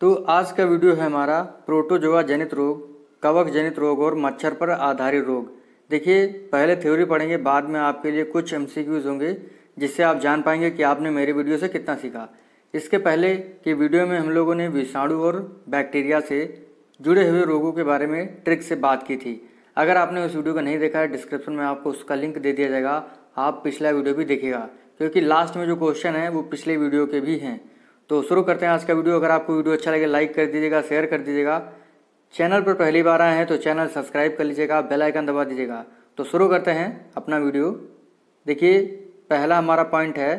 तो आज का वीडियो है हमारा प्रोटोजोआ जनित रोग कवक जनित रोग और मच्छर पर आधारित रोग देखिए पहले थ्योरी पढ़ेंगे बाद में आपके लिए कुछ एम होंगे जिससे आप जान पाएंगे कि आपने मेरे वीडियो से कितना सीखा इसके पहले के वीडियो में हम लोगों ने विषाणु और बैक्टीरिया से जुड़े हुए रोगों के बारे में ट्रिक से बात की थी अगर आपने उस वीडियो को नहीं देखा है डिस्क्रिप्शन में आपको उसका लिंक दे दिया जाएगा आप पिछला वीडियो भी देखेगा क्योंकि लास्ट में जो क्वेश्चन है वो पिछले वीडियो के भी हैं तो शुरू करते हैं आज का वीडियो अगर आपको वीडियो अच्छा लगे लाइक कर दीजिएगा शेयर कर दीजिएगा चैनल पर पहली बार आए हैं तो चैनल सब्सक्राइब कर लीजिएगा बेल आइकन दबा दीजिएगा तो शुरू करते हैं अपना वीडियो देखिए पहला हमारा पॉइंट है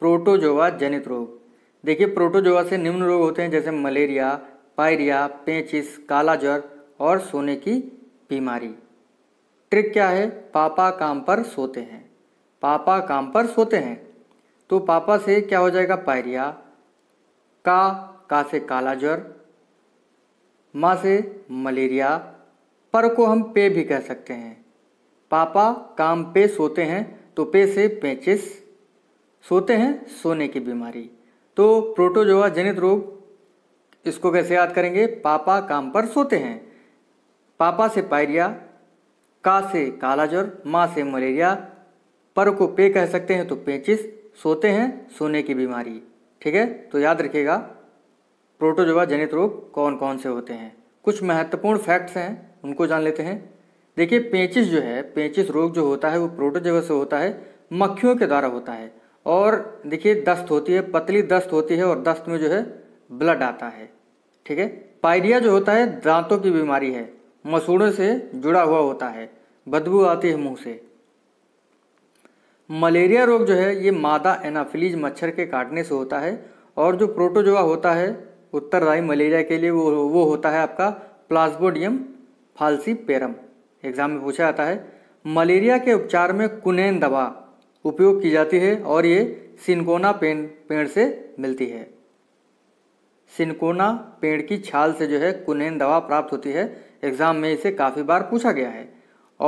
प्रोटोजोवा जनित रोग देखिए प्रोटोजोवा से निम्न रोग होते हैं जैसे मलेरिया पायरिया पेचिस काला ज्वर और सोने की बीमारी ट्रिक क्या है पापा काम पर सोते हैं पापा काम पर सोते हैं तो पापा से क्या हो जाएगा पायरिया का का से काला ज्वर माँ से मलेरिया पर को हम पे भी कह सकते हैं पापा काम पे सोते हैं तो पे से पेचिस सोते हैं सोने की बीमारी तो प्रोटोजोआ जनित रोग इसको कैसे याद करेंगे पापा काम पर सोते हैं पापा से पायरिया का से काला ज्वर माँ से मलेरिया पर को पे कह सकते हैं तो पेचिस सोते हैं सोने की बीमारी ठीक है तो याद रखिएगा प्रोटोजोआ जनित रोग कौन कौन से होते हैं कुछ महत्वपूर्ण फैक्ट्स हैं उनको जान लेते हैं देखिए पेचिस जो है पेचिस रोग जो होता है वो प्रोटोजोआ से होता है मक्खियों के द्वारा होता है और देखिए दस्त होती है पतली दस्त होती है और दस्त में जो है ब्लड आता है ठीक है पायरिया जो होता है दांतों की बीमारी है मसूड़ों से जुड़ा हुआ होता है बदबू आती है मुंह से मलेरिया रोग जो है ये मादा एनाफिलीज मच्छर के काटने से होता है और जो प्रोटोजोआ होता है उत्तरदायी मलेरिया के लिए वो वो होता है आपका प्लाज्बोडियम पेरम एग्जाम में पूछा जाता है मलेरिया के उपचार में कुनेन दवा उपयोग की जाती है और ये सिनकोना पेन पेड़ से मिलती है सिनकोना पेड़ की छाल से जो है कुनेन दवा प्राप्त होती है एग्जाम में इसे काफ़ी बार पूछा गया है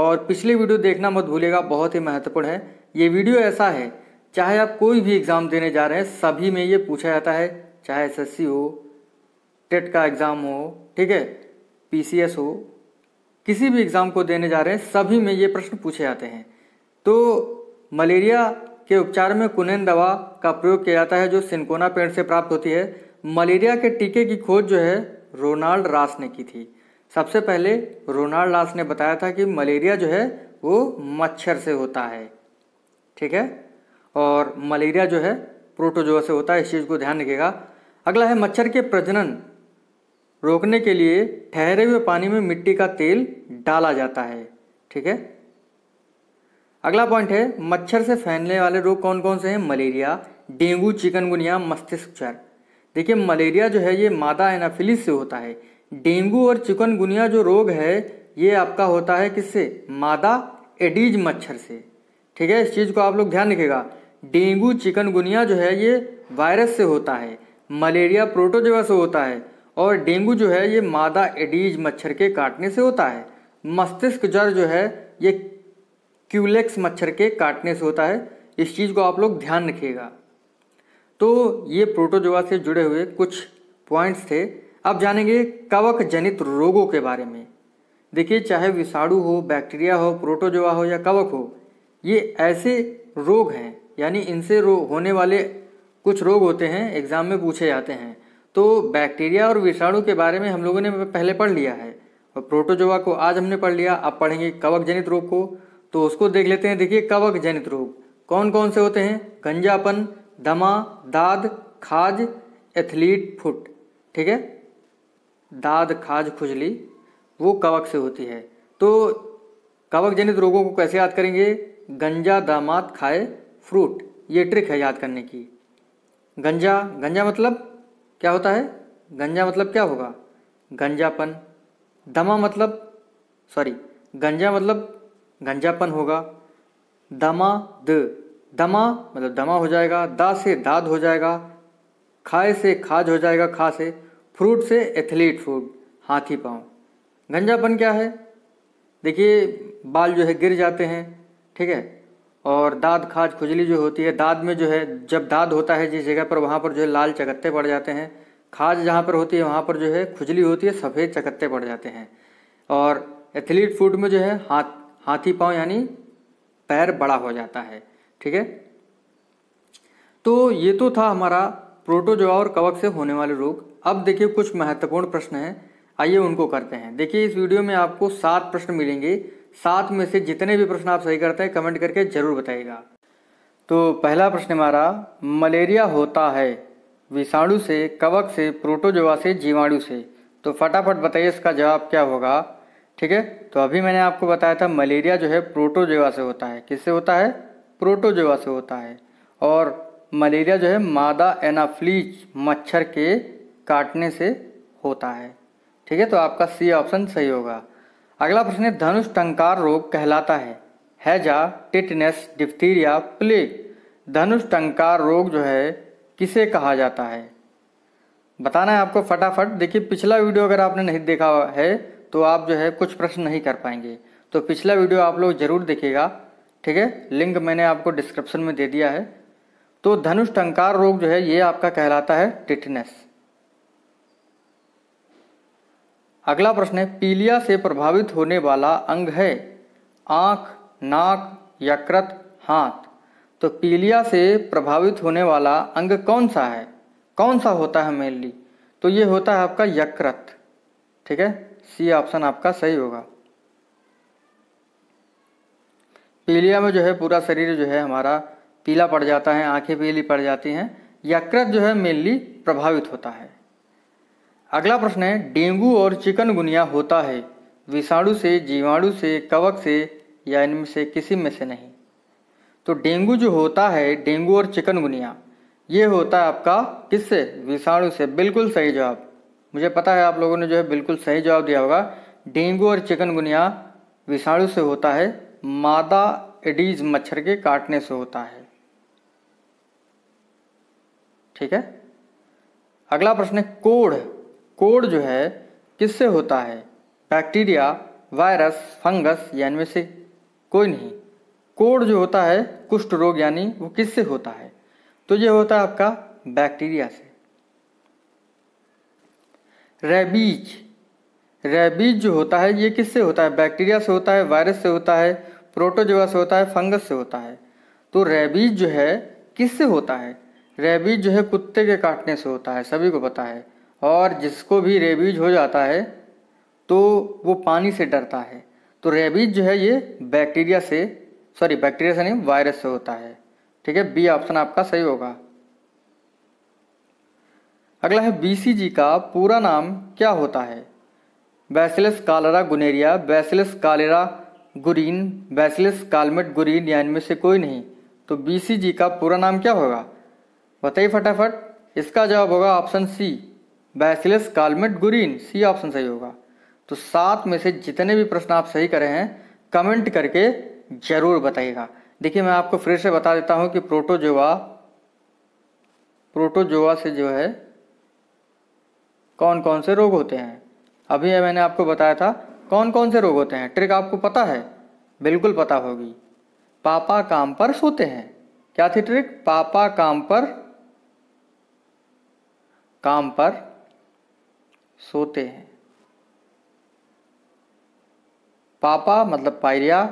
और पिछली वीडियो देखना मत भूलिएगा बहुत ही महत्वपूर्ण है ये वीडियो ऐसा है चाहे आप कोई भी एग्ज़ाम देने जा रहे हैं सभी में ये पूछा जाता है चाहे एस हो टेट का एग्ज़ाम हो ठीक है पी हो किसी भी एग्ज़ाम को देने जा रहे हैं सभी में ये प्रश्न पूछे जाते हैं तो मलेरिया के उपचार में कुनेन दवा का प्रयोग किया जाता है जो सिंकोना पेड़ से प्राप्त होती है मलेरिया के टीके की खोज जो है रोनाल्ड रास ने की थी सबसे पहले रोनाल्ड रास ने बताया था कि मलेरिया जो है वो मच्छर से होता है ठीक है और मलेरिया जो है प्रोटोजोआ से होता है इस चीज़ को ध्यान रखिएगा अगला है मच्छर के प्रजनन रोकने के लिए ठहरे हुए पानी में मिट्टी का तेल डाला जाता है ठीक है अगला पॉइंट है मच्छर से फैलने वाले रोग कौन कौन से हैं मलेरिया डेंगू चिकनगुनिया मस्तिष्क चर देखिए मलेरिया जो है ये मादा एनाफिलिस से होता है डेंगू और चिकनगुनिया जो रोग है ये आपका होता है किससे मादा एडीज मच्छर से ठीक है इस चीज़ को आप लोग ध्यान रखिएगा डेंगू चिकनगुनिया जो है ये वायरस से होता है मलेरिया प्रोटोजोआ से होता है और डेंगू जो है ये मादा एडीज मच्छर के काटने से होता है मस्तिष्क जर जो है ये क्यूलेक्स मच्छर के काटने से होता है इस चीज़ को आप लोग ध्यान रखिएगा तो ये प्रोटोजोआ से जुड़े हुए कुछ पॉइंट्स थे अब जानेंगे कवक जनित रोगों के बारे में देखिए चाहे विषाणु हो बैक्टीरिया हो प्रोटोजोआ हो या कवक हो ये ऐसे रोग हैं यानी इनसे रोग होने वाले कुछ रोग होते हैं एग्ज़ाम में पूछे जाते हैं तो बैक्टीरिया और विषाणु के बारे में हम लोगों ने पहले पढ़ लिया है और प्रोटोजोवा को आज हमने पढ़ लिया अब पढ़ेंगे कवक जनित रोग को तो उसको देख लेते हैं देखिए कवक जनित रोग कौन कौन से होते हैं गंजापन दमा दाद खाज एथलीट फुट ठीक है दाद खाज खुजली वो कवक से होती है तो कवक जनित रोगों को कैसे याद करेंगे गंजा दामाद खाए फ्रूट ये ट्रिक है याद करने की गंजा गंजा मतलब क्या होता है गंजा मतलब क्या होगा गंजापन दमा मतलब सॉरी गंजा मतलब गंजापन होगा दमा द दमा मतलब दमा हो जाएगा दा से दाद हो जाएगा खाए से खाज हो जाएगा खा से फ्रूट से एथलीट फूड हाथी पाँव गंजापन क्या है देखिए बाल जो है गिर जाते हैं ठीक है और दाद खाज खुजली जो होती है दाद में जो है जब दाद होता है जिस जगह पर वहाँ पर जो है लाल चकत्ते पड़ जाते हैं खाज जहाँ पर होती है वहाँ पर जो है खुजली होती है सफ़ेद चकत्ते पड़ जाते हैं और एथलीट फूड में जो है हाथ हाथी पाँव यानी पैर बड़ा हो जाता है ठीक है तो ये तो था हमारा प्रोटोजोआ और कवक से होने वाले रोग अब देखिए कुछ महत्वपूर्ण प्रश्न हैं आइए उनको करते हैं देखिए इस वीडियो में आपको सात प्रश्न मिलेंगे सात में से जितने भी प्रश्न आप सही करते हैं कमेंट करके जरूर बताइएगा तो पहला प्रश्न हमारा मलेरिया होता है विषाणु से कवक से प्रोटोजोआ से जीवाणु से तो फटाफट बताइए इसका जवाब क्या होगा ठीक है तो अभी मैंने आपको बताया था मलेरिया जो है प्रोटोजोआ से होता है किससे होता है प्रोटोजोआ से होता है और मलेरिया जो है मादा एनाफ्लीज मच्छर के काटने से होता है ठीक है तो आपका सी ऑप्शन सही होगा अगला प्रश्न है धनुष टंकार रोग कहलाता है हैजा टिटनेस डिप्थीरिया प्लेग धनुष टंकार रोग जो है किसे कहा जाता है बताना है आपको फटाफट देखिए पिछला वीडियो अगर आपने नहीं देखा है तो आप जो है कुछ प्रश्न नहीं कर पाएंगे तो पिछला वीडियो आप लोग जरूर देखेगा ठीक है लिंक मैंने आपको डिस्क्रिप्शन में दे दिया है तो धनुष टंकार रोग जो है ये आपका कहलाता है टिटनेस अगला प्रश्न है पीलिया से प्रभावित होने वाला अंग है आँख नाक यकृत हाथ तो पीलिया से प्रभावित होने वाला अंग कौन सा है कौन सा होता है मेनली तो ये होता है आपका यकृत ठीक है सी ऑप्शन आपका सही होगा पीलिया में जो है पूरा शरीर जो है हमारा पीला पड़ जाता है आंखें पीली पड़ जाती हैं यकृत जो है मेनली प्रभावित होता है अगला प्रश्न है डेंगू और चिकनगुनिया होता है विषाणु से जीवाणु से कवक से या इनमें से किसी में से नहीं तो डेंगू जो होता है डेंगू और चिकनगुनिया ये होता है आपका किससे विषाणु से बिल्कुल सही जवाब मुझे पता है आप लोगों ने जो है बिल्कुल सही जवाब दिया होगा डेंगू और चिकनगुनिया विषाणु से होता है मादा एडीज मच्छर के काटने से होता है ठीक है अगला प्रश्न है कोढ़ कोड जो है किससे होता है बैक्टीरिया वायरस फंगस या इनमें से कोई नहीं कोड जो होता है कुष्ठ रोग यानी वो किससे होता है तो ये होता है आपका बैक्टीरिया से रेबीज रेबीज जो होता है ये किससे होता है बैक्टीरिया से होता है वायरस से होता है प्रोटोजोआ से होता है फंगस से होता है तो रेबीज जो है किससे होता है रेबीज जो है कुत्ते के काटने से होता है सभी को पता है और जिसको भी रेबीज हो जाता है तो वो पानी से डरता है तो रेबीज जो है ये बैक्टीरिया से सॉरी बैक्टीरिया से नहीं वायरस से होता है ठीक है बी ऑप्शन आपका सही होगा अगला है बीसीजी का पूरा नाम क्या होता है बैसिलस कालरा गुनेरिया bacillus cholera Guerin bacillus Calmette Guerin या इनमें से कोई नहीं तो बीसीजी का पूरा नाम क्या होगा बताइए फटाफट इसका जवाब होगा option C bacillus Calmette Guerin C option सही होगा तो सात में से जितने भी प्रश्न आप सही करें हैं कमेंट करके जरूर बताइएगा देखिए मैं आपको फिर से बता देता हूँ कि प्रोटोजोआ प्रोटोजोआ से जो है कौन कौन से रोग होते हैं अभी मैंने आपको बताया था कौन कौन से रोग होते हैं ट्रिक आपको पता है बिल्कुल पता होगी पापा काम पर सोते हैं क्या थी ट्रिक पापा काम पर काम पर सोते हैं पापा मतलब पायरिया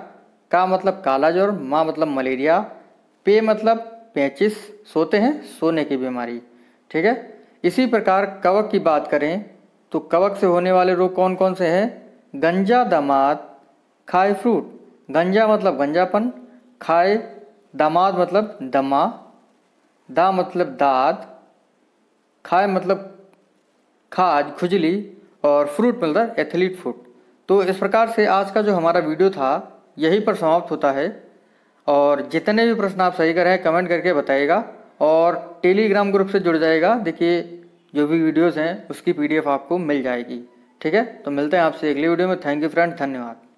का मतलब काला ज्वर माँ मतलब मलेरिया पे मतलब पैचिस सोते हैं सोने की बीमारी ठीक है इसी प्रकार कवक की बात करें तो कवक से होने वाले रोग कौन कौन से हैं गंजा दामाद खाए फ्रूट गंजा मतलब गंजापन खाए दामाद मतलब दमा दा मतलब दाद खाए मतलब खाज खुजली और फ्रूट मिलता है एथलीट फूड तो इस प्रकार से आज का जो हमारा वीडियो था यही पर समाप्त होता है और जितने भी प्रश्न आप सही करें कमेंट करके बताइएगा और टेलीग्राम ग्रुप से जुड़ जाएगा देखिए जो भी वीडियोस हैं उसकी पीडीएफ आपको मिल जाएगी ठीक है तो मिलते हैं आपसे अगली वीडियो में थैंक यू फ्रेंड धन्यवाद